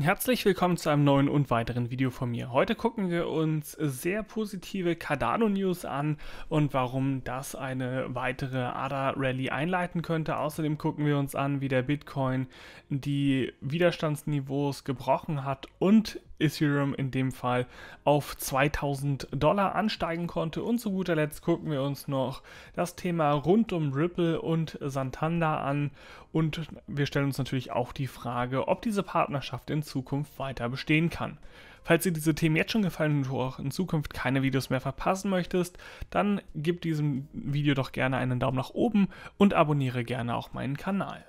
Herzlich willkommen zu einem neuen und weiteren Video von mir. Heute gucken wir uns sehr positive Cardano News an und warum das eine weitere ADA Rally einleiten könnte. Außerdem gucken wir uns an, wie der Bitcoin die Widerstandsniveaus gebrochen hat und Ethereum in dem Fall auf 2000 Dollar ansteigen konnte. Und zu guter Letzt gucken wir uns noch das Thema rund um Ripple und Santander an. Und wir stellen uns natürlich auch die Frage, ob diese Partnerschaft in Zukunft weiter bestehen kann. Falls dir diese Themen jetzt schon gefallen und du auch in Zukunft keine Videos mehr verpassen möchtest, dann gib diesem Video doch gerne einen Daumen nach oben und abonniere gerne auch meinen Kanal.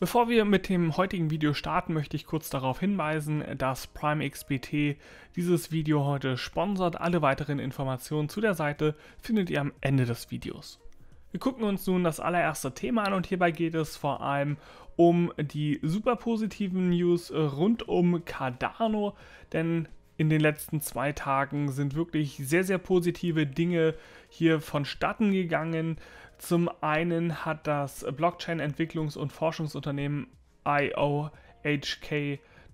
Bevor wir mit dem heutigen Video starten, möchte ich kurz darauf hinweisen, dass PrimeXBT dieses Video heute sponsert. Alle weiteren Informationen zu der Seite findet ihr am Ende des Videos. Wir gucken uns nun das allererste Thema an und hierbei geht es vor allem um die super positiven News rund um Cardano, denn in den letzten zwei Tagen sind wirklich sehr, sehr positive Dinge hier vonstatten gegangen. Zum einen hat das Blockchain-Entwicklungs- und Forschungsunternehmen IOHK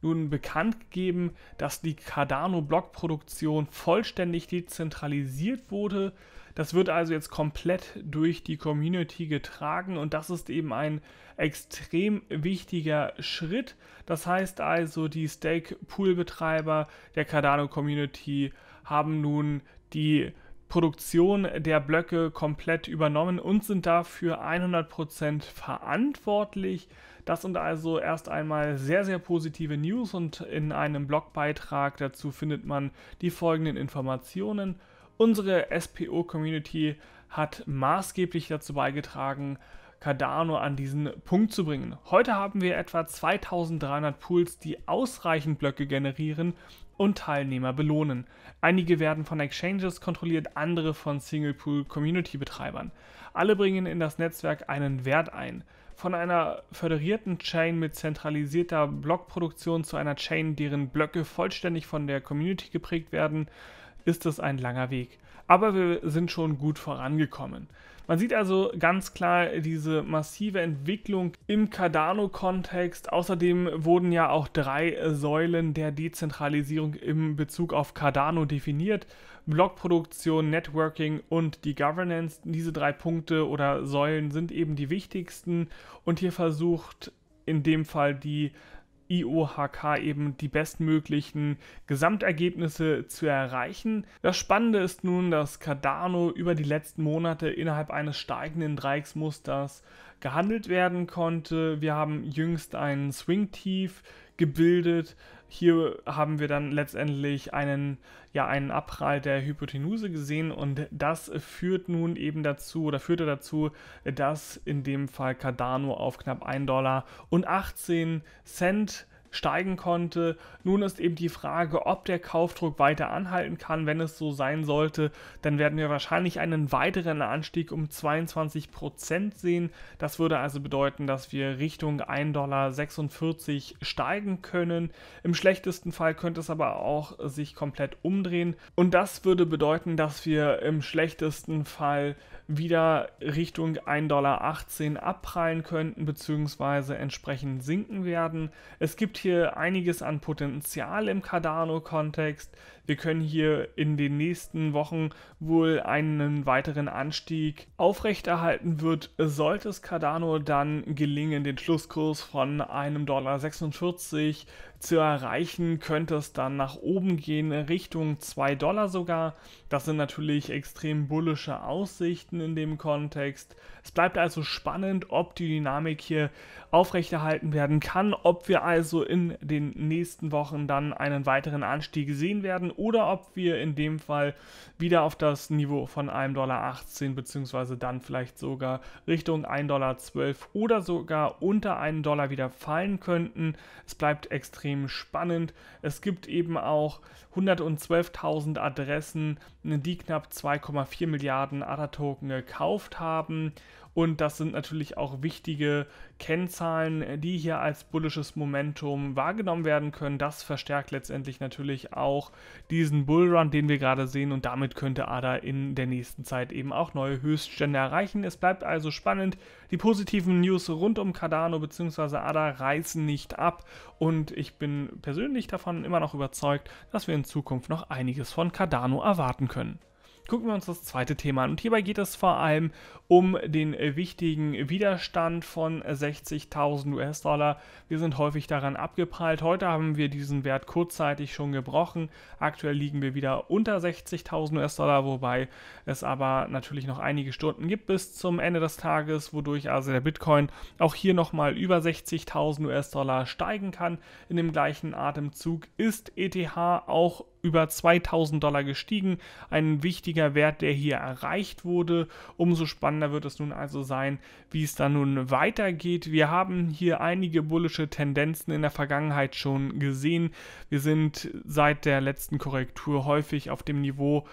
nun bekannt gegeben, dass die Cardano-Blockproduktion vollständig dezentralisiert wurde. Das wird also jetzt komplett durch die Community getragen und das ist eben ein extrem wichtiger Schritt. Das heißt also, die Stake-Pool-Betreiber der Cardano-Community haben nun die Produktion der Blöcke komplett übernommen und sind dafür 100% verantwortlich. Das sind also erst einmal sehr, sehr positive News und in einem Blogbeitrag dazu findet man die folgenden Informationen. Unsere SPO-Community hat maßgeblich dazu beigetragen, Cardano an diesen Punkt zu bringen. Heute haben wir etwa 2300 Pools, die ausreichend Blöcke generieren, und Teilnehmer belohnen. Einige werden von Exchanges kontrolliert, andere von Single-Pool-Community-Betreibern. Alle bringen in das Netzwerk einen Wert ein. Von einer föderierten Chain mit zentralisierter Blockproduktion zu einer Chain, deren Blöcke vollständig von der Community geprägt werden, ist es ein langer Weg aber wir sind schon gut vorangekommen. Man sieht also ganz klar diese massive Entwicklung im Cardano-Kontext. Außerdem wurden ja auch drei Säulen der Dezentralisierung im Bezug auf Cardano definiert. Blockproduktion, Networking und die Governance. Diese drei Punkte oder Säulen sind eben die wichtigsten. Und hier versucht in dem Fall die IOHK eben die bestmöglichen Gesamtergebnisse zu erreichen. Das Spannende ist nun, dass Cardano über die letzten Monate innerhalb eines steigenden Dreiecksmusters gehandelt werden konnte. Wir haben jüngst einen Swing-Tief gebildet, hier haben wir dann letztendlich einen, ja, einen Abprall der Hypotenuse gesehen und das führt nun eben dazu oder führte dazu, dass in dem Fall Cardano auf knapp 1 Dollar und 18 Cent steigen konnte. Nun ist eben die Frage, ob der Kaufdruck weiter anhalten kann. Wenn es so sein sollte, dann werden wir wahrscheinlich einen weiteren Anstieg um 22% Prozent sehen. Das würde also bedeuten, dass wir Richtung 1,46 Dollar steigen können. Im schlechtesten Fall könnte es aber auch sich komplett umdrehen. Und das würde bedeuten, dass wir im schlechtesten Fall wieder Richtung 1,18 Dollar abprallen könnten bzw. entsprechend sinken werden. Es gibt hier einiges an Potenzial im Cardano-Kontext. Wir können hier in den nächsten Wochen wohl einen weiteren Anstieg aufrechterhalten wird, sollte es Cardano dann gelingen, den Schlusskurs von einem Dollar 46 zu erreichen, könnte es dann nach oben gehen, Richtung 2 Dollar sogar. Das sind natürlich extrem bullische Aussichten in dem Kontext. Es bleibt also spannend, ob die Dynamik hier aufrechterhalten werden kann, ob wir also in den nächsten Wochen dann einen weiteren Anstieg sehen werden oder ob wir in dem Fall wieder auf das Niveau von 1,18 Dollar bzw. dann vielleicht sogar Richtung 1,12 Dollar oder sogar unter 1 Dollar wieder fallen könnten. Es bleibt extrem spannend. Es gibt eben auch 112.000 Adressen, die knapp 2,4 Milliarden ADA-Token gekauft haben und das sind natürlich auch wichtige Kennzahlen, die hier als bullisches Momentum wahrgenommen werden können. Das verstärkt letztendlich natürlich auch diesen Bullrun, den wir gerade sehen. Und damit könnte ADA in der nächsten Zeit eben auch neue Höchststände erreichen. Es bleibt also spannend. Die positiven News rund um Cardano bzw. ADA reißen nicht ab. Und ich bin persönlich davon immer noch überzeugt, dass wir in Zukunft noch einiges von Cardano erwarten können gucken wir uns das zweite Thema an. Und hierbei geht es vor allem um den wichtigen Widerstand von 60.000 US-Dollar. Wir sind häufig daran abgeprallt. Heute haben wir diesen Wert kurzzeitig schon gebrochen. Aktuell liegen wir wieder unter 60.000 US-Dollar, wobei es aber natürlich noch einige Stunden gibt bis zum Ende des Tages, wodurch also der Bitcoin auch hier nochmal über 60.000 US-Dollar steigen kann. In dem gleichen Atemzug ist ETH auch über 2000 Dollar gestiegen. Ein wichtiger Wert, der hier erreicht wurde. Umso spannender wird es nun also sein, wie es dann nun weitergeht. Wir haben hier einige bullische Tendenzen in der Vergangenheit schon gesehen. Wir sind seit der letzten Korrektur häufig auf dem Niveau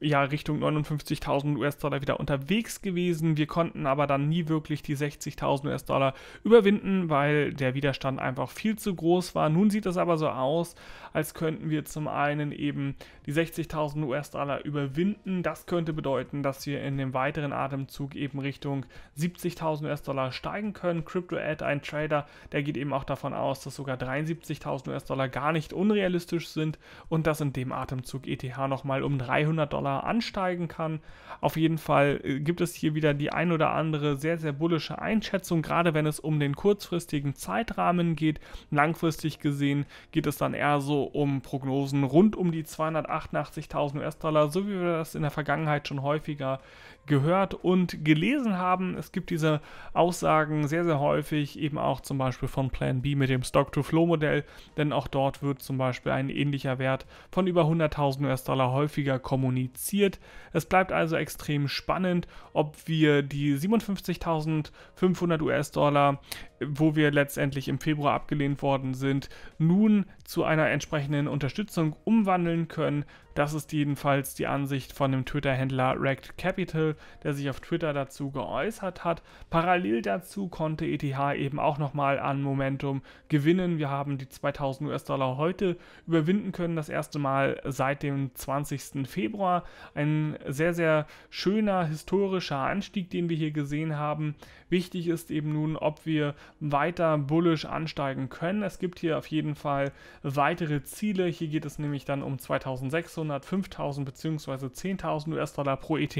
ja, Richtung 59.000 US-Dollar wieder unterwegs gewesen. Wir konnten aber dann nie wirklich die 60.000 US-Dollar überwinden, weil der Widerstand einfach viel zu groß war. Nun sieht es aber so aus, als könnten wir zum einen Unternehmen eben die 60.000 US-Dollar überwinden. Das könnte bedeuten, dass wir in dem weiteren Atemzug eben Richtung 70.000 US-Dollar steigen können. CryptoAd, ein Trader, der geht eben auch davon aus, dass sogar 73.000 US-Dollar gar nicht unrealistisch sind und dass in dem Atemzug ETH nochmal um 300 Dollar ansteigen kann. Auf jeden Fall äh, gibt es hier wieder die ein oder andere sehr, sehr bullische Einschätzung, gerade wenn es um den kurzfristigen Zeitrahmen geht. Langfristig gesehen geht es dann eher so um Prognosen rund um die 288.000 US-Dollar, so wie wir das in der Vergangenheit schon häufiger gehört und gelesen haben. Es gibt diese Aussagen sehr, sehr häufig, eben auch zum Beispiel von Plan B mit dem Stock-to-Flow-Modell, denn auch dort wird zum Beispiel ein ähnlicher Wert von über 100.000 US-Dollar häufiger kommuniziert. Es bleibt also extrem spannend, ob wir die 57.500 US-Dollar wo wir letztendlich im Februar abgelehnt worden sind, nun zu einer entsprechenden Unterstützung umwandeln können, das ist jedenfalls die Ansicht von dem Twitter-Händler Racked Capital, der sich auf Twitter dazu geäußert hat. Parallel dazu konnte ETH eben auch nochmal an Momentum gewinnen. Wir haben die 2000 US-Dollar heute überwinden können, das erste Mal seit dem 20. Februar. Ein sehr, sehr schöner historischer Anstieg, den wir hier gesehen haben. Wichtig ist eben nun, ob wir weiter bullisch ansteigen können. Es gibt hier auf jeden Fall weitere Ziele. Hier geht es nämlich dann um 2600. 5000 bzw. 10.000 US-Dollar pro ETH.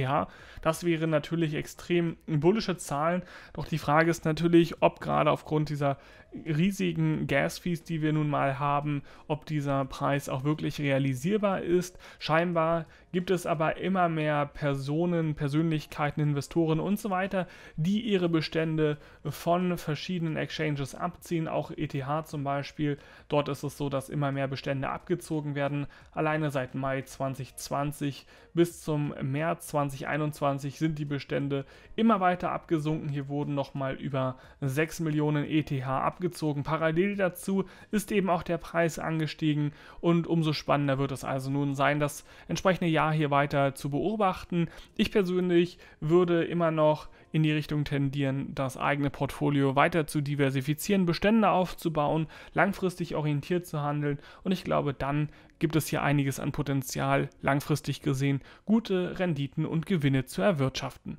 Das wären natürlich extrem bullische Zahlen. Doch die Frage ist natürlich, ob gerade aufgrund dieser riesigen Gasfees, die wir nun mal haben, ob dieser Preis auch wirklich realisierbar ist. Scheinbar gibt es aber immer mehr Personen, Persönlichkeiten, Investoren und so weiter, die ihre Bestände von verschiedenen Exchanges abziehen, auch ETH zum Beispiel. Dort ist es so, dass immer mehr Bestände abgezogen werden. Alleine seit Mai 2020 bis zum März 2021 sind die Bestände immer weiter abgesunken. Hier wurden nochmal über 6 Millionen ETH abgezogen. Parallel dazu ist eben auch der Preis angestiegen und umso spannender wird es also nun sein, das entsprechende Jahr hier weiter zu beobachten. Ich persönlich würde immer noch in die Richtung tendieren, das eigene Portfolio weiter zu diversifizieren, Bestände aufzubauen, langfristig orientiert zu handeln. Und ich glaube, dann gibt es hier einiges an Potenzial, langfristig gesehen gute Renditen und Gewinne zu erwirtschaften.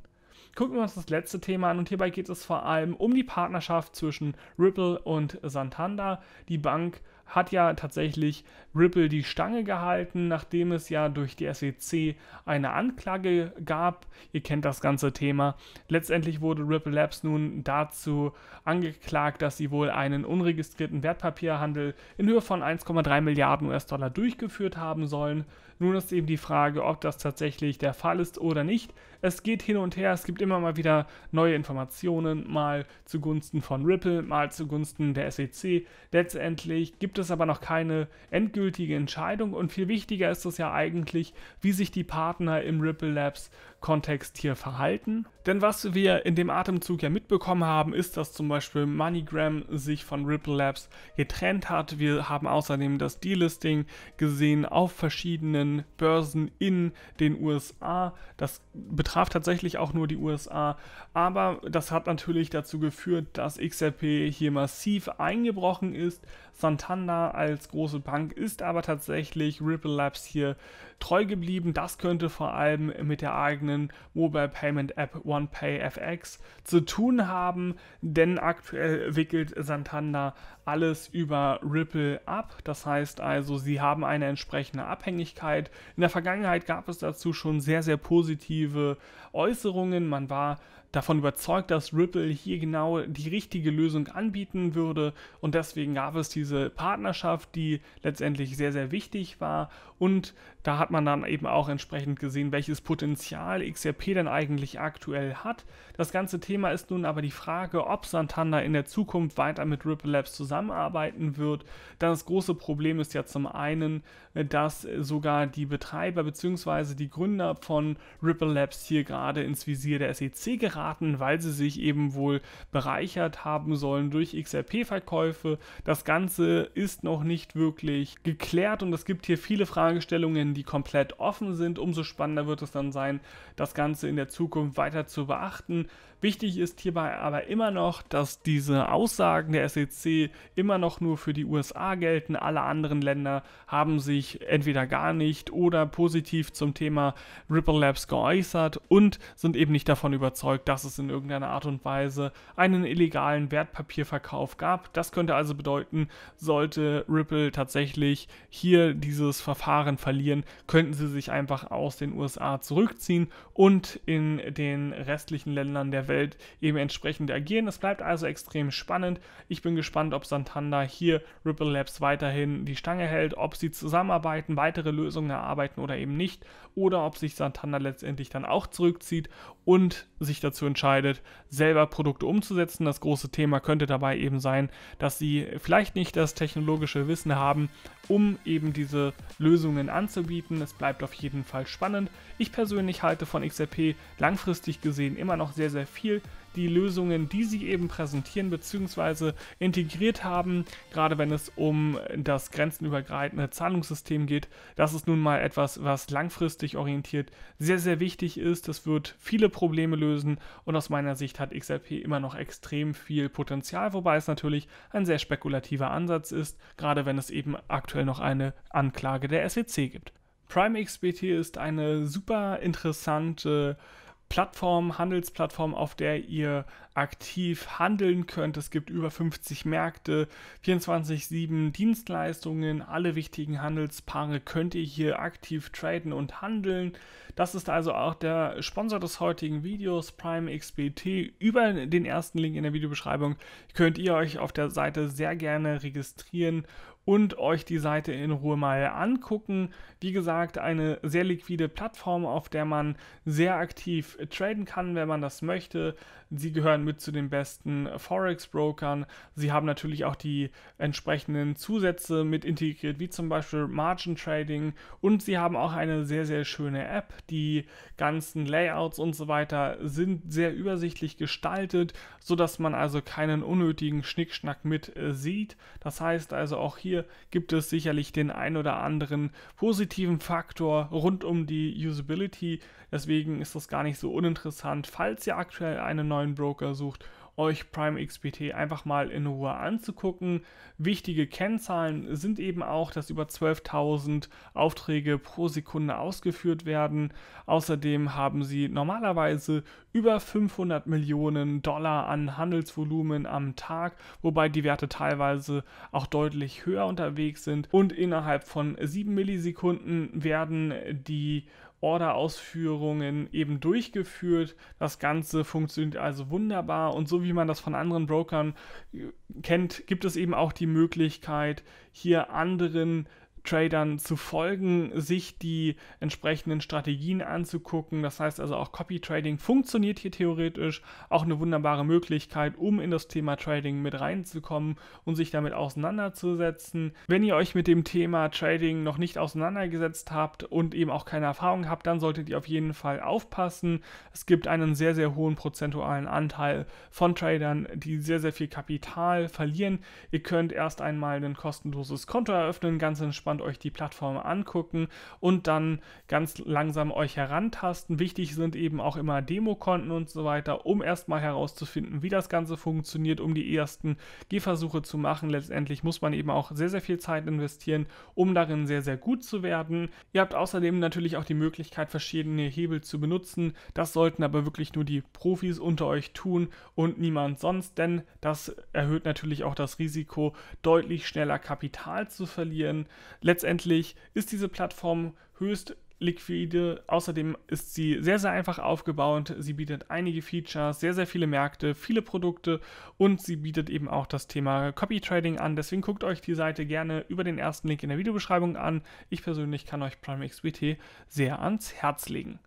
Gucken wir uns das letzte Thema an und hierbei geht es vor allem um die Partnerschaft zwischen Ripple und Santander. Die Bank hat ja tatsächlich Ripple die Stange gehalten, nachdem es ja durch die SEC eine Anklage gab. Ihr kennt das ganze Thema. Letztendlich wurde Ripple Labs nun dazu angeklagt, dass sie wohl einen unregistrierten Wertpapierhandel in Höhe von 1,3 Milliarden US-Dollar durchgeführt haben sollen. Nun ist eben die Frage, ob das tatsächlich der Fall ist oder nicht. Es geht hin und her, es gibt immer mal wieder neue Informationen, mal zugunsten von Ripple, mal zugunsten der SEC. Letztendlich gibt gibt es aber noch keine endgültige Entscheidung und viel wichtiger ist es ja eigentlich, wie sich die Partner im Ripple Labs Kontext hier verhalten. Denn was wir in dem Atemzug ja mitbekommen haben, ist, dass zum Beispiel MoneyGram sich von Ripple Labs getrennt hat. Wir haben außerdem das Delisting gesehen auf verschiedenen Börsen in den USA. Das betraf tatsächlich auch nur die USA, aber das hat natürlich dazu geführt, dass XRP hier massiv eingebrochen ist. Santana Panda als große Bank ist aber tatsächlich Ripple Labs hier treu geblieben. Das könnte vor allem mit der eigenen Mobile Payment App OnePay FX zu tun haben, denn aktuell wickelt Santander alles über Ripple ab. Das heißt also, sie haben eine entsprechende Abhängigkeit. In der Vergangenheit gab es dazu schon sehr, sehr positive Äußerungen. Man war davon überzeugt, dass Ripple hier genau die richtige Lösung anbieten würde und deswegen gab es diese Partnerschaft, die letztendlich sehr, sehr wichtig war und da hat man dann eben auch entsprechend gesehen, welches Potenzial XRP denn eigentlich aktuell hat. Das ganze Thema ist nun aber die Frage, ob Santander in der Zukunft weiter mit Ripple Labs zusammenarbeiten wird. Das große Problem ist ja zum einen, dass sogar die Betreiber bzw. die Gründer von Ripple Labs hier gerade ins Visier der SEC geraten geraten, weil sie sich eben wohl bereichert haben sollen durch XRP-Verkäufe. Das Ganze ist noch nicht wirklich geklärt und es gibt hier viele Fragestellungen, die komplett offen sind. Umso spannender wird es dann sein, das Ganze in der Zukunft weiter zu beachten. Wichtig ist hierbei aber immer noch, dass diese Aussagen der SEC immer noch nur für die USA gelten. Alle anderen Länder haben sich entweder gar nicht oder positiv zum Thema Ripple Labs geäußert und sind eben nicht davon überzeugt, dass es in irgendeiner Art und Weise einen illegalen Wertpapierverkauf gab. Das könnte also bedeuten, sollte Ripple tatsächlich hier dieses Verfahren verlieren, könnten sie sich einfach aus den USA zurückziehen und in den restlichen Ländern der Welt eben entsprechend agieren. Es bleibt also extrem spannend. Ich bin gespannt, ob Santander hier Ripple Labs weiterhin die Stange hält, ob sie zusammenarbeiten, weitere Lösungen erarbeiten oder eben nicht, oder ob sich Santander letztendlich dann auch zurückzieht und sich dazu entscheidet, selber Produkte umzusetzen. Das große Thema könnte dabei eben sein, dass sie vielleicht nicht das technologische Wissen haben, um eben diese Lösungen anzubieten. Es bleibt auf jeden Fall spannend. Ich persönlich halte von XRP langfristig gesehen immer noch sehr, sehr viel viel die Lösungen, die sie eben präsentieren bzw. integriert haben, gerade wenn es um das grenzenübergreifende Zahlungssystem geht. Das ist nun mal etwas, was langfristig orientiert sehr, sehr wichtig ist. Das wird viele Probleme lösen und aus meiner Sicht hat XRP immer noch extrem viel Potenzial, wobei es natürlich ein sehr spekulativer Ansatz ist, gerade wenn es eben aktuell noch eine Anklage der SEC gibt. Prime XBT ist eine super interessante äh, Plattform, Handelsplattform, auf der ihr aktiv handeln könnt. Es gibt über 50 Märkte, 24-7 Dienstleistungen, alle wichtigen Handelspaare könnt ihr hier aktiv traden und handeln. Das ist also auch der Sponsor des heutigen Videos, Prime XBT. Über den ersten Link in der Videobeschreibung könnt ihr euch auf der Seite sehr gerne registrieren und euch die Seite in Ruhe mal angucken. Wie gesagt, eine sehr liquide Plattform, auf der man sehr aktiv traden kann, wenn man das möchte. Sie gehören mit zu den besten Forex-Brokern. Sie haben natürlich auch die entsprechenden Zusätze mit integriert, wie zum Beispiel Margin Trading. Und sie haben auch eine sehr, sehr schöne App. Die ganzen Layouts und so weiter sind sehr übersichtlich gestaltet, sodass man also keinen unnötigen Schnickschnack mit äh, sieht. Das heißt also auch hier gibt es sicherlich den ein oder anderen positiven Faktor rund um die Usability. Deswegen ist das gar nicht so uninteressant. Falls ihr aktuell einen neuen Broker versucht, euch Prime XPT einfach mal in Ruhe anzugucken. Wichtige Kennzahlen sind eben auch, dass über 12.000 Aufträge pro Sekunde ausgeführt werden. Außerdem haben sie normalerweise über 500 Millionen Dollar an Handelsvolumen am Tag, wobei die Werte teilweise auch deutlich höher unterwegs sind. Und innerhalb von 7 Millisekunden werden die Order-Ausführungen eben durchgeführt. Das Ganze funktioniert also wunderbar und so wie man das von anderen Brokern äh, kennt, gibt es eben auch die Möglichkeit, hier anderen Tradern zu folgen, sich die entsprechenden Strategien anzugucken. Das heißt also auch Copy Trading funktioniert hier theoretisch, auch eine wunderbare Möglichkeit, um in das Thema Trading mit reinzukommen und sich damit auseinanderzusetzen. Wenn ihr euch mit dem Thema Trading noch nicht auseinandergesetzt habt und eben auch keine Erfahrung habt, dann solltet ihr auf jeden Fall aufpassen. Es gibt einen sehr, sehr hohen prozentualen Anteil von Tradern, die sehr, sehr viel Kapital verlieren. Ihr könnt erst einmal ein kostenloses Konto eröffnen, ganz entspannt Aufwand euch die Plattform angucken und dann ganz langsam euch herantasten. Wichtig sind eben auch immer Demokonten und so weiter, um erstmal herauszufinden, wie das Ganze funktioniert, um die ersten Gehversuche zu machen. Letztendlich muss man eben auch sehr, sehr viel Zeit investieren, um darin sehr, sehr gut zu werden. Ihr habt außerdem natürlich auch die Möglichkeit, verschiedene Hebel zu benutzen. Das sollten aber wirklich nur die Profis unter euch tun und niemand sonst, denn das erhöht natürlich auch das Risiko, deutlich schneller Kapital zu verlieren. Letztendlich ist diese Plattform höchst liquide. Außerdem ist sie sehr, sehr einfach aufgebaut. Sie bietet einige Features, sehr, sehr viele Märkte, viele Produkte und sie bietet eben auch das Thema Copy Trading an. Deswegen guckt euch die Seite gerne über den ersten Link in der Videobeschreibung an. Ich persönlich kann euch Prime XBT sehr ans Herz legen.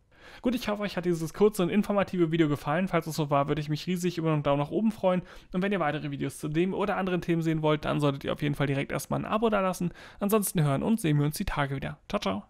Gut, ich hoffe, euch hat dieses kurze und informative Video gefallen. Falls es so war, würde ich mich riesig über einen Daumen nach oben freuen. Und wenn ihr weitere Videos zu dem oder anderen Themen sehen wollt, dann solltet ihr auf jeden Fall direkt erstmal ein Abo da lassen. Ansonsten hören und sehen wir uns die Tage wieder. Ciao, ciao.